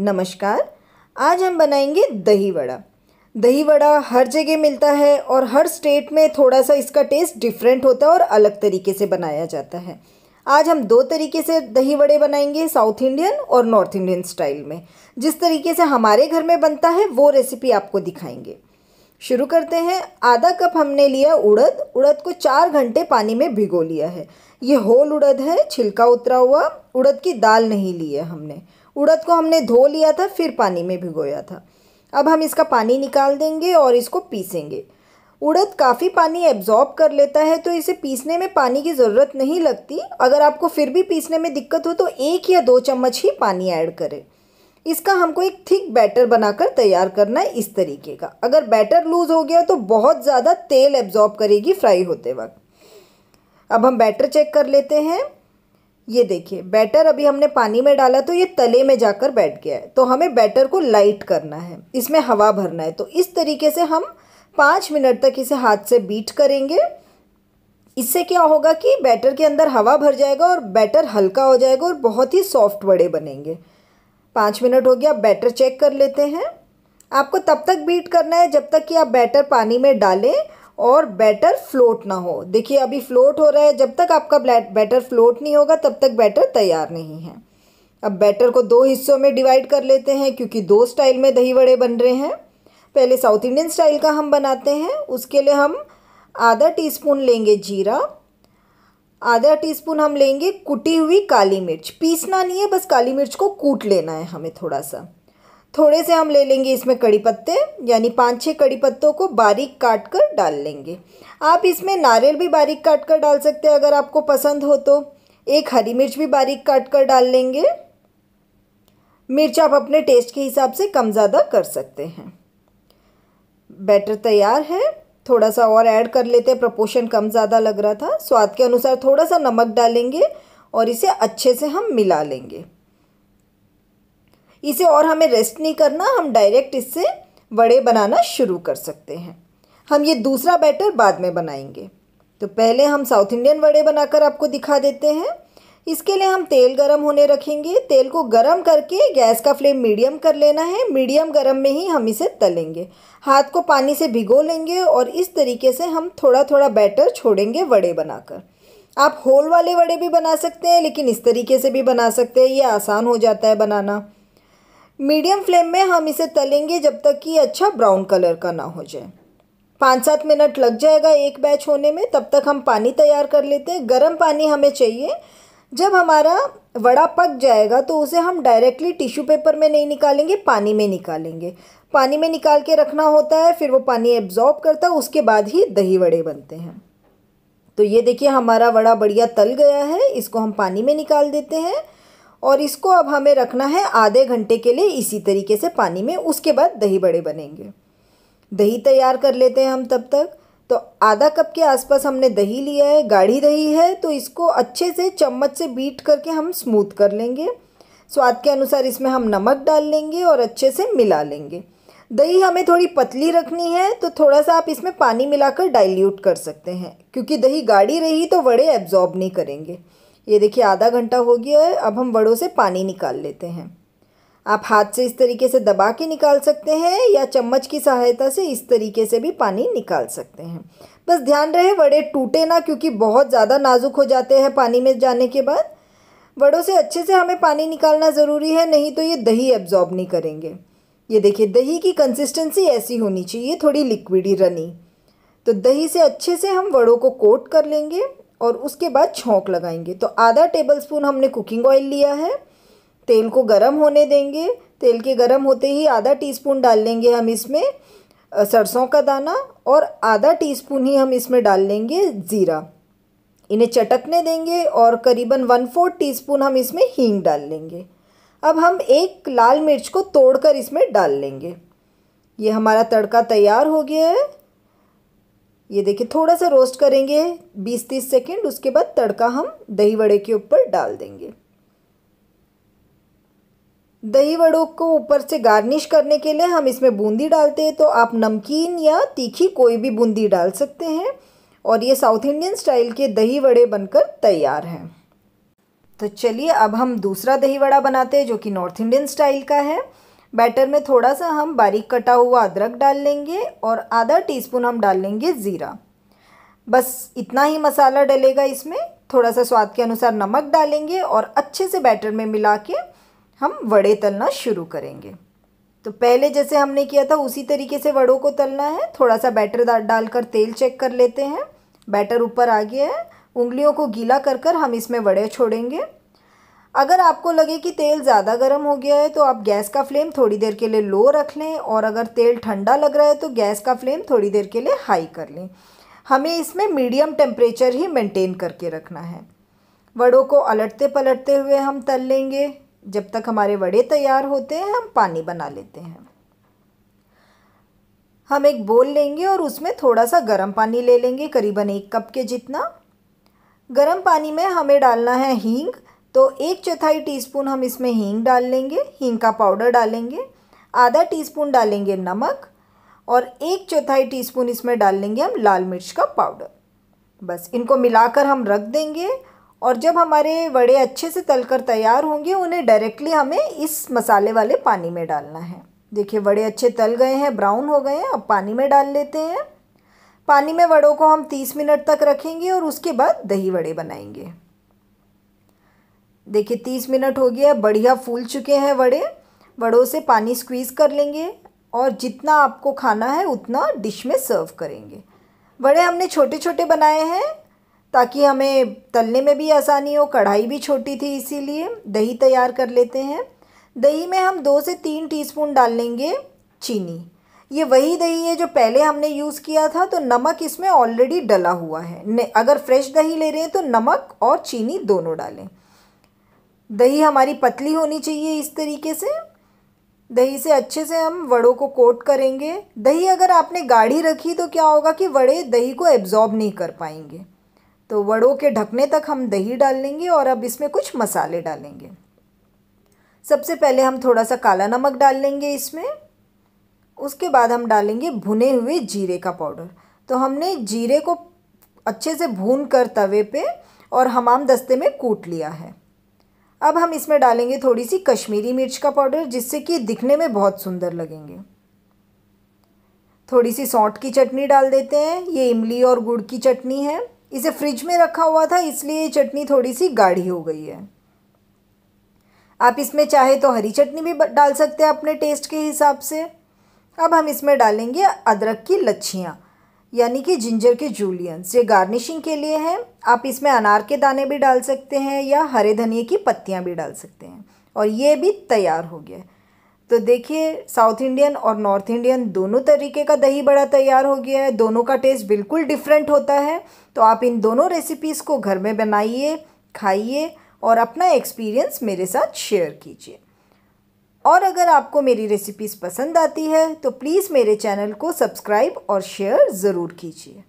नमस्कार आज हम बनाएंगे दही वड़ा दही वड़ा हर जगह मिलता है और हर स्टेट में थोड़ा सा इसका टेस्ट डिफरेंट होता है और अलग तरीके से बनाया जाता है आज हम दो तरीके से दही वड़े बनाएंगे साउथ इंडियन और नॉर्थ इंडियन स्टाइल में जिस तरीके से हमारे घर में बनता है वो रेसिपी आपको दिखाएंगे शुरू करते हैं आधा कप हमने लिया उड़द उड़द को चार घंटे पानी में भिगो लिया है ये होल उड़द है छिलका उतरा हुआ उड़द की दाल नहीं ली है हमने उड़द को हमने धो लिया था फिर पानी में भिगोया था अब हम इसका पानी निकाल देंगे और इसको पीसेंगे उड़द काफ़ी पानी एब्जॉर्ब कर लेता है तो इसे पीसने में पानी की ज़रूरत नहीं लगती अगर आपको फिर भी पीसने में दिक्कत हो तो एक या दो चम्मच ही पानी ऐड करें इसका हमको एक थिक बैटर बनाकर तैयार करना है इस तरीके का अगर बैटर लूज़ हो गया तो बहुत ज़्यादा तेल एब्जॉर्ब करेगी फ्राई होते वक्त अब हम बैटर चेक कर लेते हैं ये देखिए बैटर अभी हमने पानी में डाला तो ये तले में जाकर बैठ गया है तो हमें बैटर को लाइट करना है इसमें हवा भरना है तो इस तरीके से हम पाँच मिनट तक इसे हाथ से बीट करेंगे इससे क्या होगा कि बैटर के अंदर हवा भर जाएगा और बैटर हल्का हो जाएगा और बहुत ही सॉफ्ट बड़े बनेंगे पाँच मिनट हो गया बैटर चेक कर लेते हैं आपको तब तक बीट करना है जब तक कि आप बैटर पानी में डालें और बैटर फ्लोट ना हो देखिए अभी फ्लोट हो रहा है जब तक आपका बैटर फ्लोट नहीं होगा तब तक बैटर तैयार नहीं है अब बैटर को दो हिस्सों में डिवाइड कर लेते हैं क्योंकि दो स्टाइल में दही वड़े बन रहे हैं पहले साउथ इंडियन स्टाइल का हम बनाते हैं उसके लिए हम आधा टीस्पून लेंगे जीरा आधा टीस्पून हम लेंगे कुटी हुई काली मिर्च पीसना नहीं है बस काली मिर्च को कूट लेना है हमें थोड़ा सा थोड़े से हम ले लेंगे इसमें कड़ी पत्ते यानी पाँच छः कड़ी पत्तों को बारीक काट कर डाल लेंगे आप इसमें नारियल भी बारीक काट कर डाल सकते हैं अगर आपको पसंद हो तो एक हरी मिर्च भी बारीक काट कर डाल लेंगे मिर्च आप अपने टेस्ट के हिसाब से कम ज़्यादा कर सकते हैं बैटर तैयार है थोड़ा सा और ऐड कर लेते हैं प्रपोशन कम ज़्यादा लग रहा था स्वाद के अनुसार थोड़ा सा नमक डालेंगे और इसे अच्छे से हम मिला लेंगे इसे और हमें रेस्ट नहीं करना हम डायरेक्ट इससे वड़े बनाना शुरू कर सकते हैं हम ये दूसरा बैटर बाद में बनाएंगे तो पहले हम साउथ इंडियन वड़े बनाकर आपको दिखा देते हैं इसके लिए हम तेल गरम होने रखेंगे तेल को गरम करके गैस का फ्लेम मीडियम कर लेना है मीडियम गरम में ही हम इसे तलेंगे हाथ को पानी से भिगो लेंगे और इस तरीके से हम थोड़ा थोड़ा बैटर छोड़ेंगे वड़े बनाकर आप होल वाले वड़े भी बना सकते हैं लेकिन इस तरीके से भी बना सकते हैं ये आसान हो जाता है बनाना मीडियम फ्लेम में हम इसे तलेंगे जब तक कि अच्छा ब्राउन कलर का ना हो जाए पाँच सात मिनट लग जाएगा एक बैच होने में तब तक हम पानी तैयार कर लेते हैं गर्म पानी हमें चाहिए जब हमारा वड़ा पक जाएगा तो उसे हम डायरेक्टली टिश्यू पेपर में नहीं निकालेंगे पानी में निकालेंगे पानी में निकाल के रखना होता है फिर वो पानी एब्जॉर्ब करता है उसके बाद ही दही वड़े बनते हैं तो ये देखिए हमारा वड़ा बढ़िया तल गया है इसको हम पानी में निकाल देते हैं और इसको अब हमें रखना है आधे घंटे के लिए इसी तरीके से पानी में उसके बाद दही बड़े बनेंगे दही तैयार कर लेते हैं हम तब तक तो आधा कप के आसपास हमने दही लिया है गाढ़ी दही है तो इसको अच्छे से चम्मच से बीट करके हम स्मूथ कर लेंगे स्वाद के अनुसार इसमें हम नमक डाल लेंगे और अच्छे से मिला लेंगे दही हमें थोड़ी पतली रखनी है तो थोड़ा सा आप इसमें पानी मिलाकर डाइल्यूट कर सकते हैं क्योंकि दही गाढ़ी रही तो वड़े एब्जॉर्ब नहीं करेंगे ये देखिए आधा घंटा हो गया है अब हम बड़ों से पानी निकाल लेते हैं आप हाथ से इस तरीके से दबा के निकाल सकते हैं या चम्मच की सहायता से इस तरीके से भी पानी निकाल सकते हैं बस ध्यान रहे वड़े टूटे ना क्योंकि बहुत ज़्यादा नाजुक हो जाते हैं पानी में जाने के बाद वड़ों से अच्छे से हमें पानी निकालना ज़रूरी है नहीं तो ये दही एब्जॉर्ब नहीं करेंगे ये देखिए दही की कंसिस्टेंसी ऐसी होनी चाहिए थोड़ी लिक्विडी रनी तो दही से अच्छे से हम वड़ों को कोट कर लेंगे और उसके बाद छोंक लगाएंगे तो आधा टेबल स्पून हमने कुकिंग ऑयल लिया है तेल को गर्म होने देंगे तेल के गर्म होते ही आधा टीस्पून डाल लेंगे हम इसमें सरसों का दाना और आधा टीस्पून ही हम इसमें डाल लेंगे ज़ीरा इन्हें चटकने देंगे और करीबन वन फोर्थ स्पून हम इसमें हींग डाल लेंगे अब हम एक लाल मिर्च को तोड़कर इसमें डाल लेंगे ये हमारा तड़का तैयार हो गया है ये देखिए थोड़ा सा रोस्ट करेंगे 20-30 सेकेंड उसके बाद तड़का हम दही वड़े के ऊपर डाल देंगे दही वड़ों को ऊपर से गार्निश करने के लिए हम इसमें बूंदी डालते हैं तो आप नमकीन या तीखी कोई भी बूंदी डाल सकते हैं और ये साउथ इंडियन स्टाइल के दही वड़े बनकर तैयार हैं तो चलिए अब हम दूसरा दही वड़ा बनाते हैं जो कि नॉर्थ इंडियन स्टाइल का है बैटर में थोड़ा सा हम बारीक कटा हुआ अदरक डाल लेंगे और आधा टीस्पून हम डाल लेंगे ज़ीरा बस इतना ही मसाला डलेगा इसमें थोड़ा सा स्वाद के अनुसार नमक डालेंगे और अच्छे से बैटर में मिला के हम वड़े तलना शुरू करेंगे तो पहले जैसे हमने किया था उसी तरीके से वड़ों को तलना है थोड़ा सा बैटर डालकर तेल चेक कर लेते हैं बैटर ऊपर आ गया है उंगलियों को गीला कर कर हम इसमें वड़े छोड़ेंगे अगर आपको लगे कि तेल ज़्यादा गर्म हो गया है तो आप गैस का फ्लेम थोड़ी देर के लिए लो रख लें और अगर तेल ठंडा लग रहा है तो गैस का फ्लेम थोड़ी देर के लिए हाई कर लें हमें इसमें मीडियम टेम्परेचर ही मेंटेन करके रखना है वड़ों को अलटते पलटते हुए हम तल लेंगे जब तक हमारे वड़े तैयार होते हैं हम पानी बना लेते हैं हम एक बोल लेंगे और उसमें थोड़ा सा गर्म पानी ले लेंगे करीबन एक कप के जितना गर्म पानी में हमें डालना है हींग तो एक चौथाई टीस्पून हम इसमें हींग डाल लेंगे हींग का पाउडर डालेंगे आधा टीस्पून डालेंगे नमक और एक चौथाई टीस्पून इसमें डाल लेंगे हम लाल मिर्च का पाउडर बस इनको मिलाकर हम रख देंगे और जब हमारे वड़े अच्छे से तलकर तैयार होंगे उन्हें डायरेक्टली हमें इस मसाले वाले पानी में डालना है देखिए वड़े अच्छे तल गए हैं ब्राउन हो गए हैं अब पानी में डाल लेते हैं पानी में वड़ों को हम तीस मिनट तक रखेंगे और उसके बाद दही वड़े बनाएंगे देखिए तीस मिनट हो गया बढ़िया फूल चुके हैं वड़े वड़ों से पानी स्क्वीज़ कर लेंगे और जितना आपको खाना है उतना डिश में सर्व करेंगे वड़े हमने छोटे छोटे बनाए हैं ताकि हमें तलने में भी आसानी हो कढ़ाई भी छोटी थी इसीलिए दही तैयार कर लेते हैं दही में हम दो से तीन टीस्पून डाल लेंगे चीनी ये वही दही है जो पहले हमने यूज़ किया था तो नमक इसमें ऑलरेडी डला हुआ है अगर फ्रेश दही ले रहे हैं तो नमक और चीनी दोनों डालें दही हमारी पतली होनी चाहिए इस तरीके से दही से अच्छे से हम वड़ों को कोट करेंगे दही अगर आपने गाढ़ी रखी तो क्या होगा कि वड़े दही को एब्जॉर्ब नहीं कर पाएंगे तो वड़ों के ढकने तक हम दही डाल लेंगे और अब इसमें कुछ मसाले डालेंगे सबसे पहले हम थोड़ा सा काला नमक डाल लेंगे इसमें उसके बाद हम डालेंगे भुने हुए जीरे का पाउडर तो हमने जीरे को अच्छे से भून कर तवे पे और हमाम दस्ते में कूट लिया है अब हम इसमें डालेंगे थोड़ी सी कश्मीरी मिर्च का पाउडर जिससे कि दिखने में बहुत सुंदर लगेंगे थोड़ी सी सौंठ की चटनी डाल देते हैं ये इमली और गुड़ की चटनी है इसे फ्रिज में रखा हुआ था इसलिए ये चटनी थोड़ी सी गाढ़ी हो गई है आप इसमें चाहे तो हरी चटनी भी डाल सकते हैं अपने टेस्ट के हिसाब से अब हम इसमें डालेंगे अदरक की लच्छियाँ यानी कि जिंजर के जूलियंस ये गार्निशिंग के लिए हैं आप इसमें अनार के दाने भी डाल सकते हैं या हरे धनिए की पत्तियाँ भी डाल सकते हैं और ये भी तैयार हो गया तो देखिए साउथ इंडियन और नॉर्थ इंडियन दोनों तरीके का दही बड़ा तैयार हो गया है दोनों का टेस्ट बिल्कुल डिफरेंट होता है तो आप इन दोनों रेसिपीज़ को घर में बनाइए खाइए और अपना एक्सपीरियंस मेरे साथ शेयर कीजिए और अगर आपको मेरी रेसिपीज़ पसंद आती है तो प्लीज़ मेरे चैनल को सब्सक्राइब और शेयर ज़रूर कीजिए